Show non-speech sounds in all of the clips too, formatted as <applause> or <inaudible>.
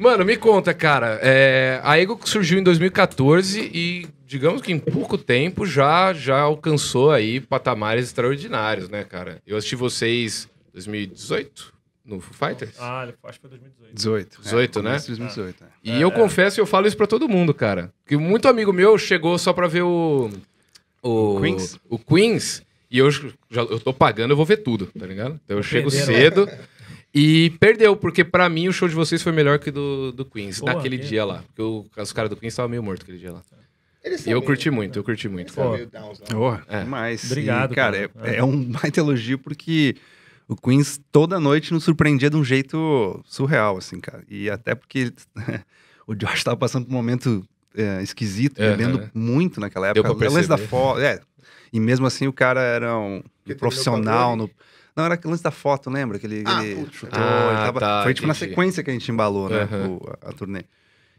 Mano, me conta, cara. É, a Ego surgiu em 2014 e, digamos que em pouco tempo, já, já alcançou aí patamares extraordinários, né, cara? Eu assisti vocês em 2018? No Foo Fighters? Ah, acho que foi 2018. 18. 18, é, né? 2018. É. E eu é. confesso, eu falo isso pra todo mundo, cara. Que muito amigo meu chegou só pra ver o. O, o Queens. O Queens. E eu já eu tô pagando, eu vou ver tudo, tá ligado? Então eu Entenderam, chego né? cedo. Né? <laughs> E perdeu, porque para mim o show de vocês foi melhor que do, do Queens, Boa, naquele dia lá. Porque o, os caras do Queens estavam meio mortos aquele dia lá. E eu curti muito, eu curti muito. Pô, oh, é. Mas, Obrigado. E, cara, cara. É, é, um baita elogio porque o Queens toda noite nos surpreendia de um jeito surreal, assim, cara. E até porque <laughs> o Josh tava passando por um momento é, esquisito, é, bebendo muito naquela época. Deu pra da foto, é. E mesmo assim o cara era um, um profissional no não, era o lance da foto, lembra? Que ele, ah, ele chutou, ah, ele tava... tá, Foi tipo na sequência que a gente embalou, né? Uhum. O, a, a turnê.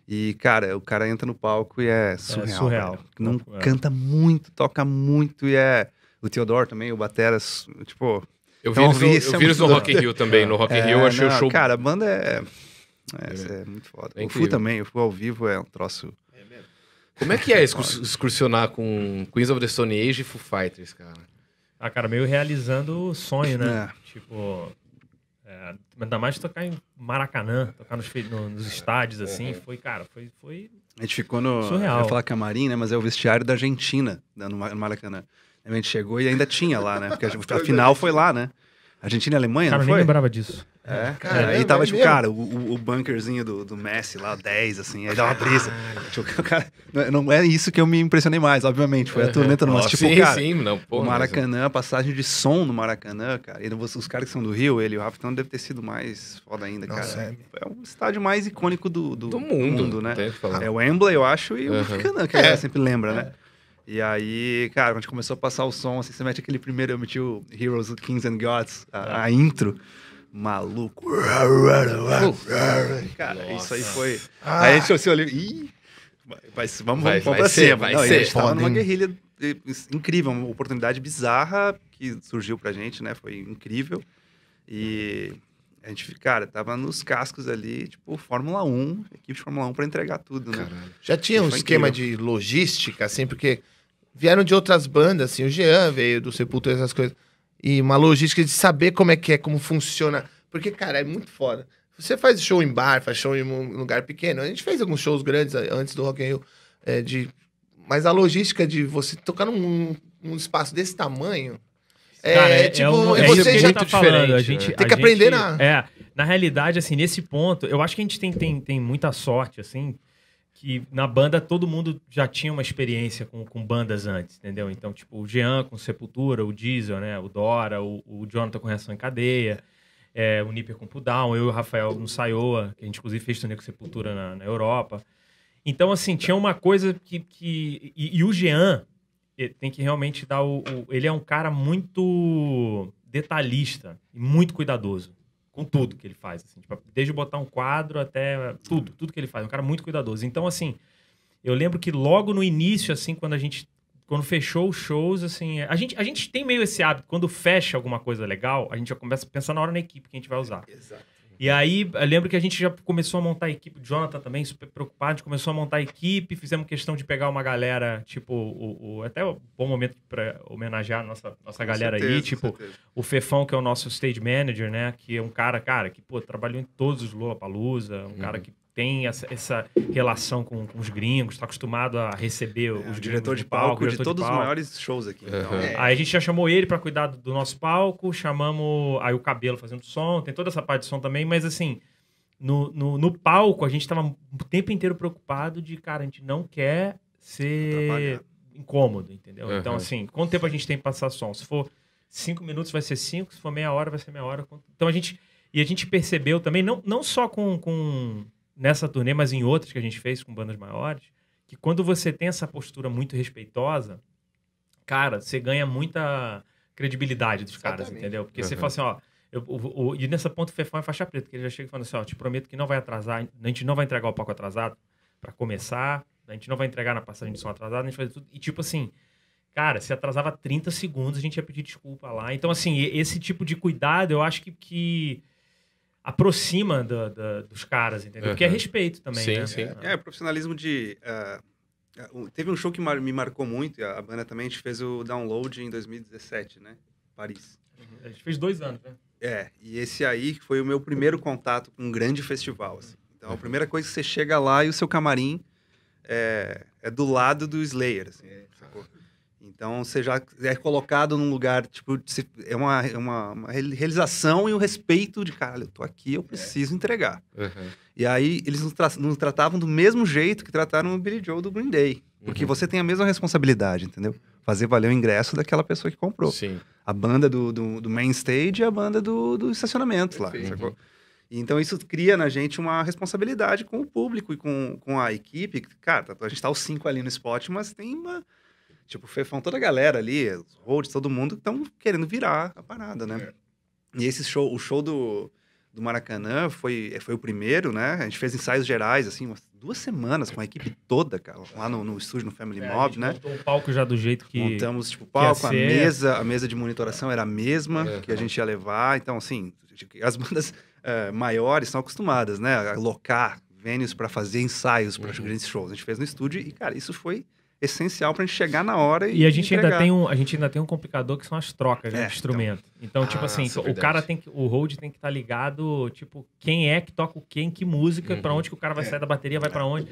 E, cara, o cara entra no palco e é surreal. É surreal. Não é. canta muito, toca muito e é. O Theodore também, o Batera, tipo. Eu então, vi, então, eles, vi, é eu vi no Rock in Rio também. No Rock in é, Rio eu achei não, o show. Cara, a banda é. É, é, é muito foda. o Fu também, o Fu ao vivo é um troço. É Como é que é <laughs> excursionar com Queens of the Stone Age e Foo Fighters, cara? Ah, cara, meio realizando o sonho, né? É. Tipo, é, ainda mais tocar em Maracanã, tocar nos, no, nos estádios, é. assim, foi, cara, foi, foi a gente ficou no. Surreal. Eu ia falar camarim, né? Mas é o vestiário da Argentina, né, no Maracanã. A gente chegou e ainda tinha lá, né? Porque a <laughs> final foi lá, né? Argentina e Alemanha, cara, não foi? nem lembrava disso. É, é cara. É aí tava, tipo, é mesmo? cara, o, o bunkerzinho do, do Messi lá, 10, assim, aí dava uma brisa. tipo, cara, não é isso que eu me impressionei mais, obviamente. Foi a tormenta no tipo, Nossa, tipo, sim, cara, sim, não, porra, o Maracanã, a passagem de som no Maracanã, cara. E os caras que são do Rio, ele e o Rafa, então deve ter sido mais foda ainda, Nossa, cara. É... é o estádio mais icônico do, do, do mundo, mundo, né? É o Emblem, eu acho, e o Maracanã, que é. a gente sempre lembra, né? E aí, cara, quando a gente começou a passar o som, assim, você mete aquele primeiro, eu meti o Heroes, Kings and Gods, a, ah. a intro. Maluco. Cara, Nossa. isso aí foi. Ah. Aí a gente olhou. e vai, vamos, vai, vamos vai pra ser, cima. Vai Não, ser. A gente tava numa guerrilha incrível, uma oportunidade bizarra que surgiu pra gente, né? Foi incrível. E a gente, cara, tava nos cascos ali, tipo, Fórmula 1, equipe de Fórmula 1 para entregar tudo, né? Caralho. Já tinha um esquema incrível. de logística, assim, porque vieram de outras bandas, assim, o Jean veio do Sepultura, essas coisas. E uma logística de saber como é que é, como funciona. Porque, cara, é muito foda. Você faz show em bar, faz show em um lugar pequeno. A gente fez alguns shows grandes eh, antes do Rock in Rio. É, de... Mas a logística de você tocar num, num espaço desse tamanho... É, cara, é, tipo, é, um, é, é você já tá falando. A gente, né? Tem que aprender gente, na... É, na realidade, assim, nesse ponto, eu acho que a gente tem, tem, tem muita sorte, assim, que na banda todo mundo já tinha uma experiência com, com bandas antes, entendeu? Então, tipo, o Jean com Sepultura, o Diesel, né? O Dora, o, o Jonathan com Reação em Cadeia, é, o Nipper com Pudown, eu e o Rafael no Saioa, que a gente inclusive fez turnê com Sepultura na, na Europa. Então, assim, tinha uma coisa que... que e, e o Jean eh, tem que realmente dar o, o... Ele é um cara muito detalhista e muito cuidadoso com tudo que ele faz, assim, tipo, desde botar um quadro até tudo, tudo que ele faz, um cara muito cuidadoso. Então, assim, eu lembro que logo no início, assim, quando a gente, quando fechou os shows, assim, a gente, a gente tem meio esse hábito, quando fecha alguma coisa legal, a gente já começa a pensar na hora na equipe que a gente vai usar. Exato. E aí, eu lembro que a gente já começou a montar a equipe, o Jonathan também, super preocupado, a gente começou a montar a equipe, fizemos questão de pegar uma galera, tipo, o, o até um bom momento para homenagear a nossa, nossa galera certeza, aí, tipo, o Fefão, que é o nosso stage manager, né, que é um cara, cara, que, pô, trabalhou em todos os Lollapalooza, um uhum. cara que tem essa, essa relação com, com, os gringos, está acostumado a receber é, os diretor de palco, palco de todos de palco. os maiores shows aqui. Uhum. É. Aí a gente já chamou ele para cuidar do nosso palco, chamamos aí o cabelo fazendo som, tem toda essa parte de som também, mas assim, no, no, no palco a gente estava o tempo inteiro preocupado de, cara, a gente não quer ser incômodo, entendeu? Uhum. Então, assim, quanto tempo a gente tem que passar som? Se for cinco minutos, vai ser cinco, se for meia hora, vai ser meia hora. Então a gente. E a gente percebeu também, não, não só com, com nessa turnê, mas em outras que a gente fez com bandas maiores, que quando você tem essa postura muito respeitosa, cara, você ganha muita credibilidade dos Exatamente. caras, entendeu? Porque uhum. você fala assim, ó, eu, o, o, e nessa ponta o Fefão é faixa preta, que ele já chega falando assim, ó, te prometo que não vai atrasar, a gente não vai entregar o palco atrasado para começar, a gente não vai entregar na passagem de som atrasada, a gente vai fazer tudo. E tipo assim, cara, se atrasava 30 segundos, a gente ia pedir desculpa lá. Então, assim, esse tipo de cuidado, eu acho que, que aproxima do, do, dos caras, entendeu? Uhum. Que é respeito também, sim, né? Sim. É, é, é profissionalismo de... Uh, teve um show que me marcou muito, a banda também, a gente fez o Download em 2017, né? Paris. Uhum. A gente fez dois anos, né? É, e esse aí foi o meu primeiro contato com um grande festival, assim. Então, a primeira coisa que você chega lá e o seu camarim é, é do lado do Slayer, assim, sacou? Então você já é colocado num lugar, tipo, é, é uma, uma, uma realização e o um respeito de, cara, eu tô aqui, eu é. preciso é. entregar. Uhum. E aí eles nos, tra nos, tratavam do mesmo jeito que trataram o Billy Joe do Green Day. Porque uhum. você tem a mesma responsabilidade, entendeu? Fazer valer o ingresso daquela pessoa que comprou. Sim. A banda do, do, do main stage e a banda do, do estacionamento lá, sacou? Então isso cria na gente uma responsabilidade com o público e com, com a equipe. Cara, a gente tá os cinco ali no spot, mas tem uma Tipo, o Fefão, toda a galera ali, os hosts, todo mundo, estão querendo virar a parada, né? É. E esse show, o show do, do Maracanã foi, é, foi o primeiro, né? A gente fez ensaios gerais, assim, umas duas semanas com a equipe toda, cara, lá no, no estúdio, no Family é, Mob, né? Montou o palco já do jeito que. Montamos, tipo, o palco, a mesa, a mesa de monitoração era a mesma é, que a gente ia levar. Então, assim, as bandas <laughs> eh, maiores são acostumadas, né? A locar venues para fazer ensaios para uhum. grandes shows. A gente fez no estúdio e, cara, isso foi essencial para a gente chegar na hora e. E a gente, entregar. ainda tem um, a gente ainda tem um complicador que são as trocas né, é, de instrumento. Então, então tipo ah, tipo assim, é o cara tem que. O hold tem que estar tá ligado, tipo, quem é que toca o quem, que música, uhum. para onde que o cara vai é. sair da bateria, vai para onde.